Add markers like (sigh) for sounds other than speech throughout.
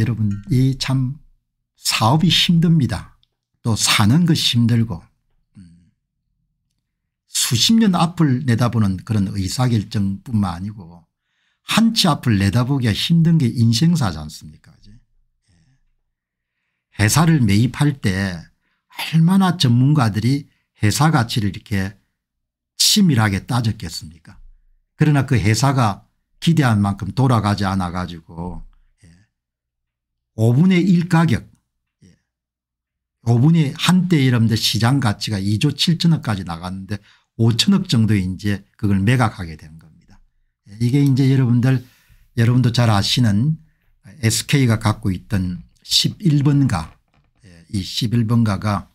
여러분 이 참 사업이 힘듭니다. 또 사는 것이 힘들고 음, 수십 년 앞을 내다보는 그런 의사결정뿐만 아니고 한 치 앞을 내다보기가 힘든 게 인생사지 않습니까 예. 회사를 매입할 때 얼마나 전문가들이 회사 가치를 이렇게 치밀하게 따졌겠습니까 그러나 그 회사가 기대한 만큼 돌아가지 않아 가지고 5분의 1 가격 5분의 예. 한때 여러분들 시장 가치가 2조 7천억까지 나갔는데 5천억 정도 이제 그걸 매각하게 된 겁니다. 예, 이게 이제 여러분들 여러분도 잘 아시는 SK가 갖고 있던 11번가 예, 이 11번가가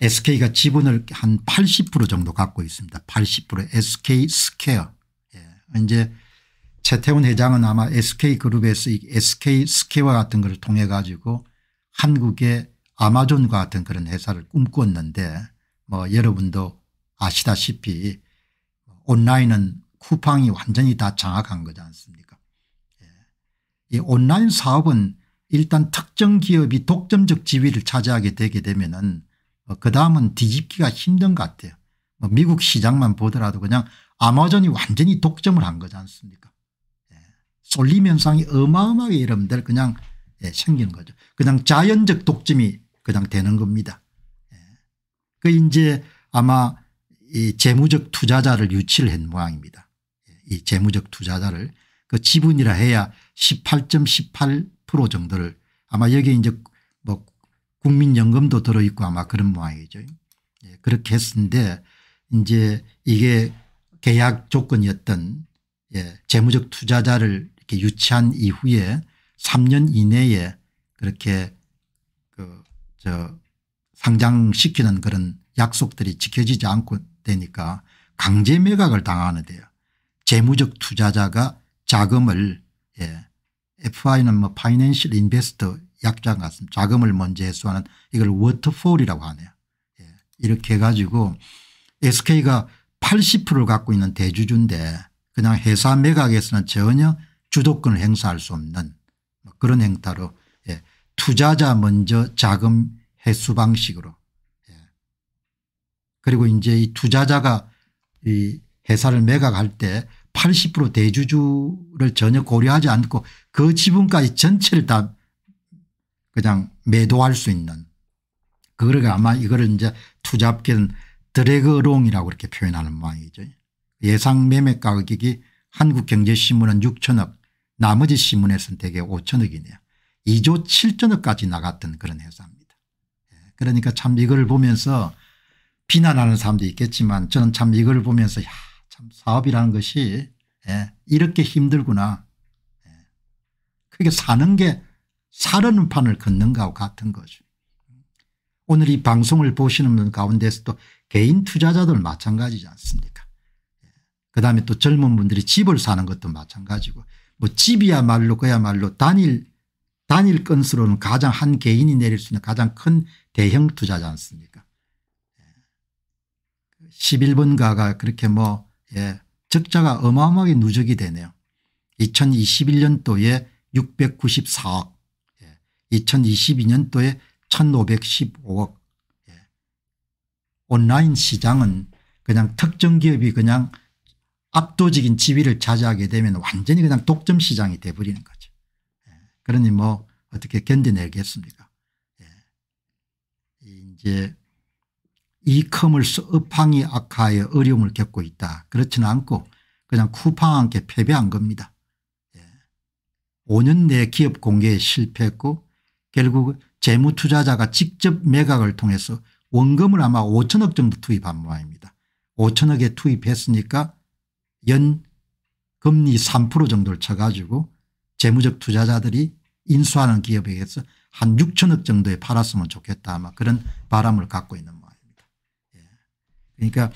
SK가 지분을 한 80% 정도 갖고 있습니다. 80% SK 스퀘어 이제 최태훈 회장은 아마 SK그룹에서 SK스케와 같은 걸 통해 가지고 한국의 아마존과 같은 그런 회사를 꿈꿨는데 뭐 여러분도 아시다시피 온라인은 쿠팡이 완전히 다 장악한 거지 않습니까 예. 이 온라인 사업은 일단 특정 기업이 독점적 지위를 차지하게 되게 되면 은그 뭐 다음은 뒤집기가 힘든 것 같아요. 뭐 미국 시장만 보더라도 그냥 아마존이 완전히 독점을 한 거지 않습니까 쏠림 현상이 어마어마하게 여러분들 그냥 예, 생기는 거죠. 그냥 자연적 독점이 그냥 되는 겁니다. 예. 그 이제 아마 이 재무적 투자자를 유치를 한 모양입니다. 예, 이 재무적 투자자를 그 지분이라 해야 18.18% 정도를 아마 여기 에 이제 뭐 국민연금도 들어있고 아마 그런 모양이죠. 예, 그렇게 했는데 이제 이게 계약 조건이었던 예, 재무적 투자자를 이렇게 유치한 이후에 3년 이내에 그렇게 그저 상장시키는 그런 약속들이 지켜지지 않고 되니까 강제 매각을 당하는데요. 재무적 투자자가 자금을 예. FI는 뭐 파이낸셜 인베스터 약자 같습니다. 자금을 먼저 해소하는 이걸 워터폴이라고 하네요. 예. 이렇게 해가지고 SK가 80%를 갖고 있는 대주주인데 그냥 회사 매각에서는 전혀 주도권을 행사할 수 없는 뭐 그런 행태로 예. 투자자 먼저 자금 회수 방식으로 예. 그리고 이제 이 투자자가 이 회사를 매각할 때 80% 대주주를 전혀 고려하지 않고 그 지분까지 전체를 다 그냥 매도할 수 있는 그거를 아마 이거를 이제 투자업계는 드래그롱이라고 이렇게 표현하는 모양이죠. 예상 매매 가격이 한국경제신문은 6천억 나머지 신문에서는 대개 5천억이네요. 2조 7천억까지 나갔던 그런 회사입니다. 예, 그러니까 참 이걸 보면서 비난하는 사람도 있겠지만 저는 참 이걸 보면서 야, 참 사업이라는 것이 예, 이렇게 힘들구나. 예, 그게 사는 게 사려는 판을 걷는 거하 같은 거죠. 오늘 이 방송을 보시는 분 가운데서도 개인 투자자들 마찬가지지 않습니까? 그 다음에 또 젊은 분들이 집을 사는 것도 마찬가지고 뭐 집이야말로 그야말로 단일 단일 건수로는 가장 한 개인이 내릴 수 있는 가장 큰 대형 투자지 않습니까 11번가가 그렇게 뭐 예, 적자가 어마어마하게 누적이 되네요. 2021년도에 694억 2022년도에 1515억 온라인 시장은 그냥 특정 기업이 그냥 압도적인 지위를 차지하게 되면 완전히 그냥 독점 시장이 돼버리는 거죠. 예. 그러니 뭐 어떻게 견뎌내겠습니까? 예. 이제 이커머스 업황이 악화하여 어려움을 겪고 있다. 그렇지는 않고 그냥 쿠팡한테 패배한 겁니다. 예. 5년 내 기업 공개에 실패했고 결국 재무 투자자가 직접 매각을 통해서 원금을 아마 5천억 정도 투입한 모양입니다. 5천억에 투입했으니까 연 금리 3% 정도를 쳐가지고 재무적 투자자들이 인수하는 기업에 게서한 6천억 정도에 팔았으면 좋겠다 아마 그런 바람을 갖고 있는 모양입니다. 예. 그러니까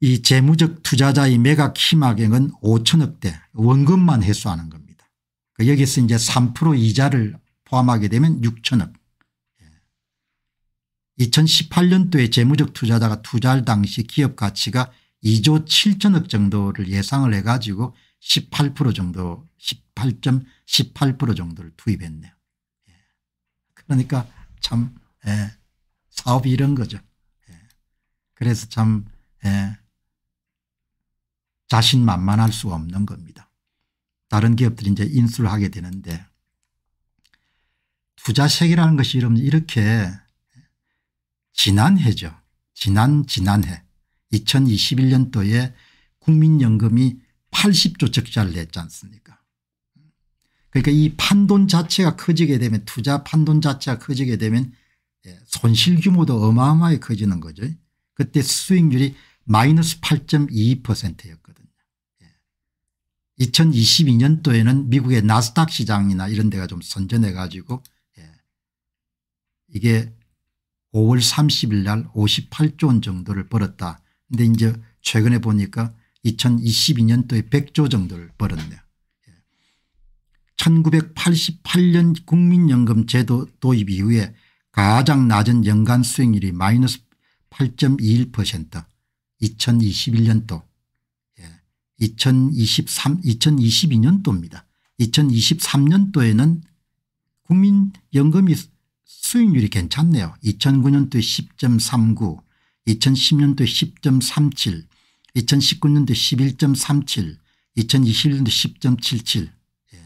이 재무적 투자자의 매각 희망액은 5천억대 원금만 회수하는 겁니다. 그 여기서 이제 3% 이자를 포함하게 되면 6천억. 예. 2018년도에 재무적 투자자가 투자할 당시 기업 가치가 2조 7천억 정도를 예상을 해 가지고 18% 정도 18.18% 18 정도를 투입했네요. 예. 그러니까 참 예, 사업이 이런 거죠. 예, 그래서 참 예, 자신만만할 수가 없는 겁니다. 다른 기업들이 이제 인수를 하게 되는데 투자세계라는 것이 이렇게 지난해죠. 지난 지난해 2021년도에 국민연금이 80조적자를 냈지 않습니까 그러니까 이 판돈 자체가 커지게 되면 투자 판돈 자체가 커지게 되면 예, 손실 규모도 어마어마하게 커지는 거죠. 그때 수익률이 마이너스 8.22%였거든요. 2022년도에는 예. 미국의 나스닥 시장이나 이런 데가 좀 선전해 가지고 예, 이게 5월 30일 날 58조 원 정도를 벌었다 근데 이제 최근에 보니까 2022년도에 100조 정도를 벌었네요. 1988년 예. 국민연금 제도 도입 이후에 가장 낮은 연간 수익률이 마이너스 8.21% 2021년도 2023 2022년도입니다. 2023년도에는 국민연금이 수익률이 괜찮네요. 2009년도에 10.39 2010년도 10.37 2019년도 11.37 2021년도 10.77 예.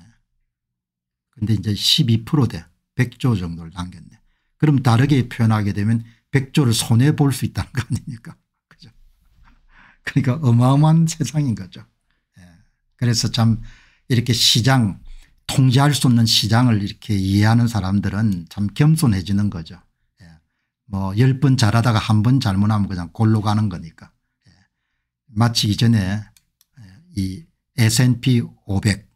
근데 이제 12%대 100조 정도를 남겼네. 그럼 다르게 표현하게 되면 100조를 손해 볼 수 있다는 거 아닙니까? (laughs) 그죠? 그러니까 어마어마한 세상인 거죠. 예. 그래서 참 이렇게 시장 통제할 수 없는 시장을 이렇게 이해하는 사람들은 참 겸손해지는 거죠. 뭐열번 잘하다가 한 번 잘못하면 그냥 골로 가는 거니까. 예. 마치기 전에 예, 이 S&P 500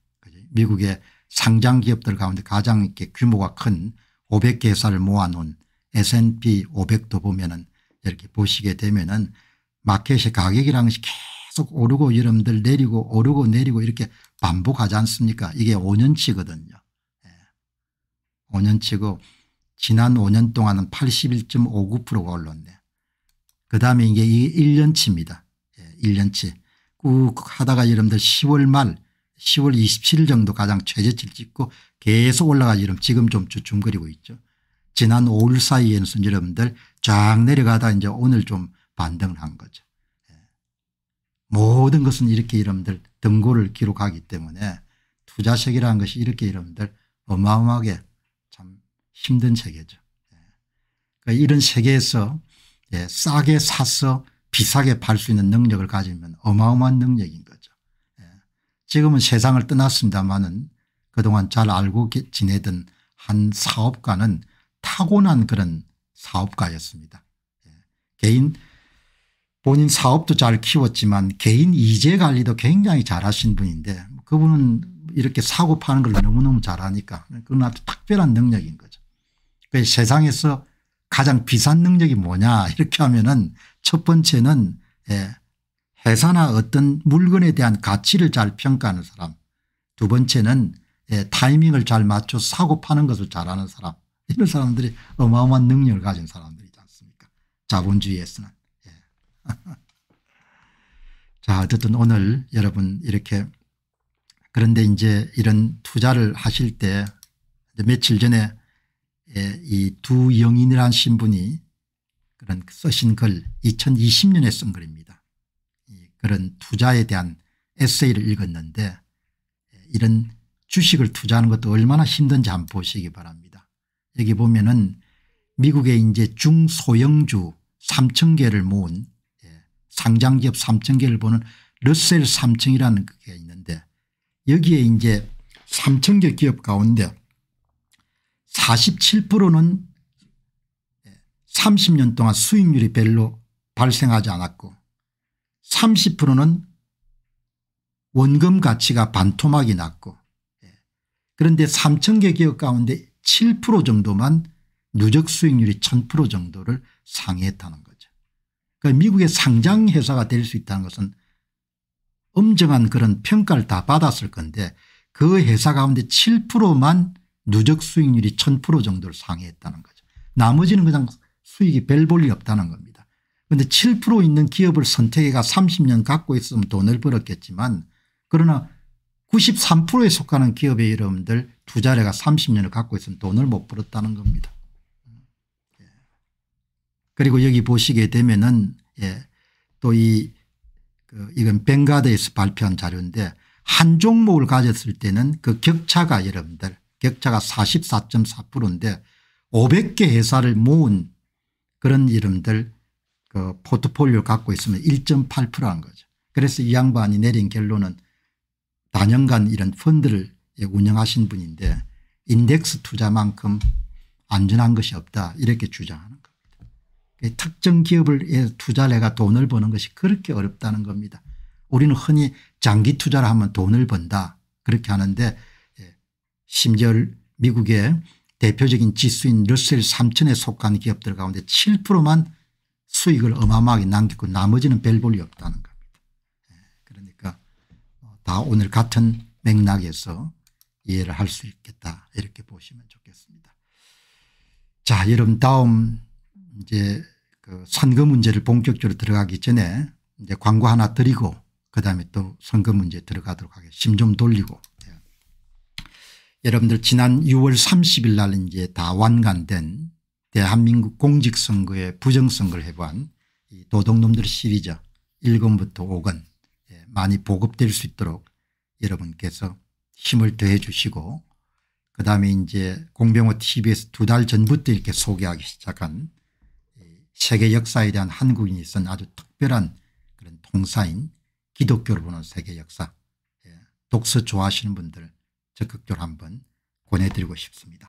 미국의 상장 기업들 가운데 가장 이렇게 규모가 큰 500개 사를 모아놓은 S&P 500도 보면은 이렇게 보시게 되면은 마켓의 가격이라는 것이 계속 오르고 여러분들 내리고 오르고 내리고 이렇게 반복하지 않습니까? 이게 5년치거든요. 예. 5년치고 지난 5년 동안은 81.59%가 올랐네. 그다음에 이게 1년치입니다. 예, 1년치. 꾹 하다가 여러분들 10월 말 10월 27일 정도 가장 최저치를 찍고 계속 올라가지 여러분 지금 좀 주춤거리고 있죠. 지난 5일 사이에는 여러분들 쫙 내려가다 이제 오늘 좀 반등을 한 거죠. 예. 모든 것은 이렇게 여러분들 등고를 기록하기 때문에 투자세계라는 것이 이렇게 여러분들 어마어마하게 힘든 세계죠. 그러니까 이런 세계에서 예, 싸게 사서 비싸게 팔 수 있는 능력을 가지면 어마어마한 능력인 거죠. 예. 지금은 세상을 떠났습니다마는 그동안 잘 알고 지내던 한 사업가는 타고난 그런 사업가였습니다. 예. 개인 본인 사업도 잘 키웠지만 개인 이재 관리도 굉장히 잘하신 분인데 그분은 이렇게 사고 파는 걸 너무너무 잘하니까 그건 아주 특별한 능력인 거죠. 그 세상에서 가장 비싼 능력이 뭐냐 이렇게 하면은 첫 번째는 예, 회사나 어떤 물건에 대한 가치를 잘 평가하는 사람 두 번째는 예, 타이밍을 잘 맞춰 사고 파는 것을 잘하는 사람 이런 사람들이 어마어마한 능력을 가진 사람들이지 않습니까 자본주의에서는 예. (laughs) 자 어쨌든 오늘 여러분 이렇게 그런데 이제 이런 투자를 하실 때 며칠 전에 예, 이두 영인이라는 신분이 그런 쓰신 글 2020년에 쓴 글입니다. 그런 투자에 대한 에세이를 읽었는데 예, 이런 주식을 투자하는 것도 얼마나 힘든지 한번 보시기 바랍니다. 여기 보면은 미국의 이제 중소형주 3천 개를 모은 예, 상장기업 3천 개를 보는 러셀 3층이라는 게 있는데 여기에 이제 3천 개 기업 가운데 47%는 30년 동안 수익률이 별로 발생하지 않았고 30%는 원금 가치가 반토막이 났고 예. 그런데 3천개 기업 가운데 7% 정도만 누적 수익률이 1000% 정도를 상회했다는 거죠. 그러니까 미국의 상장 회사가 될 수 있다는 것은 엄정한 그런 평가를 다 받았을 건데 그 회사 가운데 7%만 누적 수익률이 1000% 정도를 상회했다는 거죠. 나머지는 그냥 수익이 별 볼이 없다는 겁니다. 그런데 7% 있는 기업을 선택해가 30년 갖고 있으면 돈을 벌었겠지만 그러나 93%에 속하는 기업의 여러분들 투자자가 30년을 갖고 있으면 돈을 못 벌었다는 겁니다. 예. 그리고 여기 보시게 되면은 예, 또이 그 이건 벵가드에서 발표한 자료인데 한 종목을 가졌을 때는 그 격차가 여러분들 격차가 44.4%인데 500개 회사를 모은 그런 이름들 그 포트폴리오 갖고 있으면 1.8%한 거죠. 그래서 이 양반이 내린 결론은 단연간 이런 펀드를 예, 운영하신 분인데 인덱스 투자만큼 안전한 것이 없다 이렇게 주장하는 겁니다. 특정 기업을 투자해가 돈을 버는 것이 그렇게 어렵다는 겁니다. 우리는 흔히 장기 투자를 하면 돈을 번다 그렇게 하는데 심지어 미국의 대표적인 지수인 러셀 3천에 속한 기업들 가운데 7%만 수익을 어마어마하게 남겼고 나머지는 별 볼이 없다는 겁니다. 예, 그러니까 뭐 다 오늘 같은 맥락에서 이해를 할 수 있겠다 이렇게 보시면 좋겠습니다. 자 여러분 다음 이제 그 선거 문제를 본격적으로 들어가기 전에 이제 광고 하나 드리고 그다음에 또 선거 문제 들어가도록 하겠습니다. 심 좀 돌리고 여러분들 지난 6월 30일 날 이제 다 완간된 대한민국 공직선거의 부정선거를 해본 도둑놈들 시리즈 1권부터 5권 예, 많이 보급될 수 있도록 여러분께서 힘을 더해 주시고 그 다음에 이제 공병호 tv에서 두 달 전부터 이렇게 소개하기 시작한 세계 역사에 대한 한국인이 쓴 아주 특별한 그런 통사인 기독교를 보는 세계 역사 예, 독서 좋아하시는 분들 적극적으로 한번 권해드리고 싶습니다.